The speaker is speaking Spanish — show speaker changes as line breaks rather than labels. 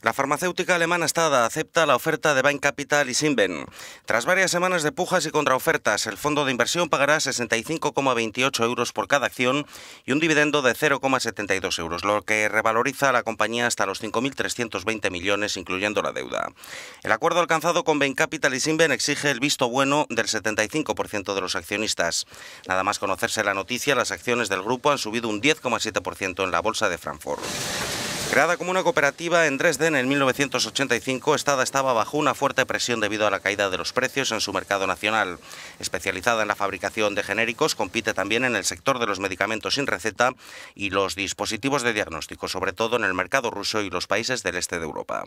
La farmacéutica alemana Stada acepta la oferta de Bain Capital y Simben. Tras varias semanas de pujas y contraofertas, el fondo de inversión pagará 65,28 euros por cada acción y un dividendo de 0,72 euros, lo que revaloriza a la compañía hasta los 5.320 millones, incluyendo la deuda. El acuerdo alcanzado con Bain Capital y Simben exige el visto bueno del 75% de los accionistas. Nada más conocerse la noticia, las acciones del grupo han subido un 10,7% en la bolsa de Frankfurt. Creada como una cooperativa en Dresden en 1985, Estada estaba bajo una fuerte presión debido a la caída de los precios en su mercado nacional. Especializada en la fabricación de genéricos, compite también en el sector de los medicamentos sin receta y los dispositivos de diagnóstico, sobre todo en el mercado ruso y los países del este de Europa.